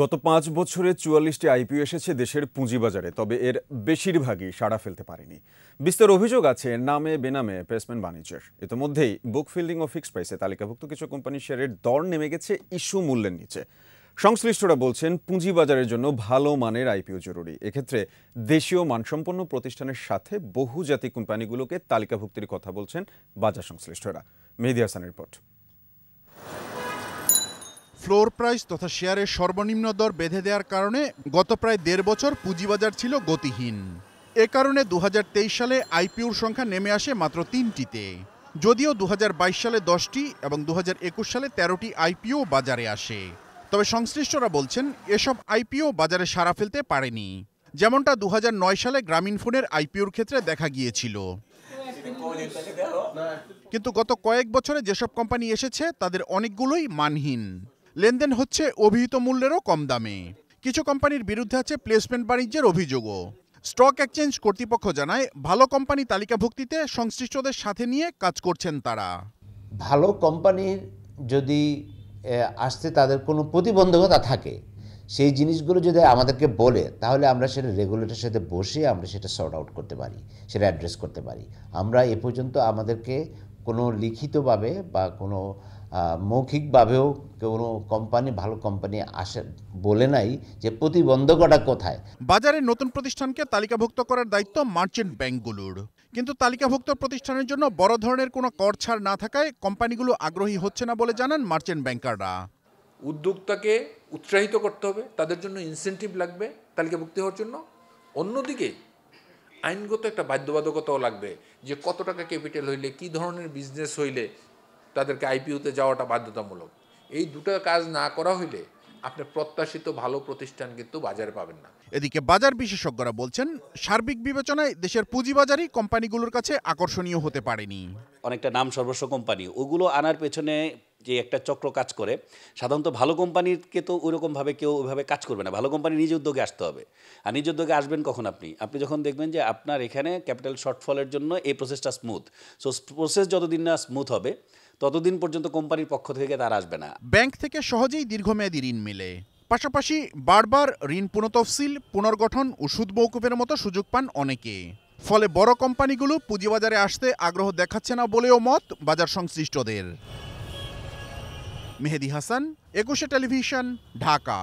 গত পাঁচ বছরে চুয়াল্লিশটি আইপিও এসেছে দেশের পুঁজিবাজারে তবে এর বেশিরভাগই সাড়া ফেলতে পারেনি বিস্তর অভিযোগ আছে নামে বেনামে প্লেসমেন্ট বাণিজ্যের ইতিমধ্যেই বুক ফিল্ডিং ও ফিক্সড প্রাইসে তালিকাভুক্ত কিছু কোম্পানির শেয়ারের দর নেমে গেছে ইস্যু মূল্যের নিচে সংশ্লিষ্টরা বলছেন পুঁজিবাজারের জন্য ভালো মানের আইপিও জরুরি এক্ষেত্রে দেশীয় মানসম্পন্ন প্রতিষ্ঠানের সাথে বহুজাতিক কোম্পানিগুলোকে তালিকাভুক্তির কথা বলছেন বাজার সংশ্লিষ্টরা মেহেদি রিপোর্ট ফ্লোর প্রাইস তথা শেয়ারের সর্বনিম্ন দর বেঁধে দেওয়ার কারণে গত প্রায় দেড় বছর পুঁজিবাজার ছিল গতিহীন এ কারণে দু সালে আইপিওর সংখ্যা নেমে আসে মাত্র তিনটিতে যদিও দু সালে দশটি এবং দু সালে তেরোটি আইপিও বাজারে আসে তবে সংশ্লিষ্টরা বলছেন এসব আইপিও বাজারে সারা ফেলতে পারেনি যেমনটা দু সালে গ্রামীণ ফোনের আইপিওর ক্ষেত্রে দেখা গিয়েছিল কিন্তু গত কয়েক বছরে যেসব কোম্পানি এসেছে তাদের অনেকগুলোই মানহীন লেনদেন হচ্ছে অভিহিত মূল্যেরও কম দামে কিছু কোম্পানির বিরুদ্ধে আছে প্লেসমেন্ট বাণিজ্যের অভিযোগও স্টক এক্সচেঞ্জ কর্তৃপক্ষ জানায় ভালো কোম্পানি তালিকাভুক্তিতে সংশ্লিষ্টদের সাথে নিয়ে কাজ করছেন তারা ভালো কোম্পানির যদি আসতে তাদের কোনো প্রতিবন্ধকতা থাকে সেই জিনিসগুলো যদি আমাদেরকে বলে তাহলে আমরা সেটা রেগুলেটরের সাথে বসে আমরা সেটা সর্ট আউট করতে পারি সেটা অ্যাড্রেস করতে পারি আমরা এ পর্যন্ত আমাদেরকে কোনো লিখিতভাবে বা কোনো মৌখিকভাবেও কোনো কোম্পানি ভালো কোম্পানি আসে বলে নাই যে প্রতিবন্ধকতা কোথায় বাজারে নতুন প্রতিষ্ঠানকে তালিকাভুক্ত করার দায়িত্ব মার্চেন্ট ব্যাংকগুলোর কিন্তু তালিকাভুক্ত প্রতিষ্ঠানের জন্য বড় ধরনের কোনো কর ছাড় না থাকায় কোম্পানিগুলো আগ্রহী হচ্ছে না বলে জানান মার্চেন্ট ব্যাংকাররা উদ্যোক্তাকে উৎসাহিত করতে হবে তাদের জন্য ইনসেন্টিভ লাগবে তালিকাভুক্তি হওয়ার জন্য অন্যদিকে আইনগত একটা বাধ্যবাধকতাও লাগবে যে কত টাকা ক্যাপিটাল হইলে কি ধরনের বিজনেস হইলে তাদেরকে আইপিওতে যাওয়াটা বাধ্যতামূলক এই দুটো কাজ না করা হইলে আপনি প্রত্যাশিত ভালো প্রতিষ্ঠান কিন্তু বাজারে পাবেন না এদিকে বাজার বিশেষজ্ঞরা বলছেন সার্বিক বিবেচনায় দেশের পুঁজিবাজারই কোম্পানিগুলোর কাছে আকর্ষণীয় হতে পারেনি অনেকটা নাম সর্বস্ব কোম্পানি ওগুলো আনার পেছনে যে একটা চক্র কাজ করে সাধারণত ভালো কোম্পানিকে তো ওইরকমভাবে কেউ ওইভাবে কাজ করবে না ভালো কোম্পানি নিজ উদ্যোগে আসতে হবে আর নিজ উদ্যোগে আসবেন কখন আপনি আপনি যখন দেখবেন যে আপনার এখানে ক্যাপিটাল শর্টফলের জন্য এই প্রসেসটা স্মুথ সো প্রসেস যতদিন না স্মুথ হবে ততদিন পর্যন্ত কোম্পানির পক্ষ থেকে তার আসবে না ব্যাংক থেকে সহজেই দীর্ঘমেয়াদী ঋণ মেলে পাশাপাশি বারবার ঋণ পুনতফসিল পুনর্গঠন ও সুদ বৌকুপের মতো সুযোগ পান অনেকে ফলে বড় কোম্পানিগুলো পুঁজিবাজারে আসতে আগ্রহ দেখাচ্ছে না বলেও মত বাজার সংশ্লিষ্টদের মেহেদি হাসান একুশে টেলিভিশন ঢাকা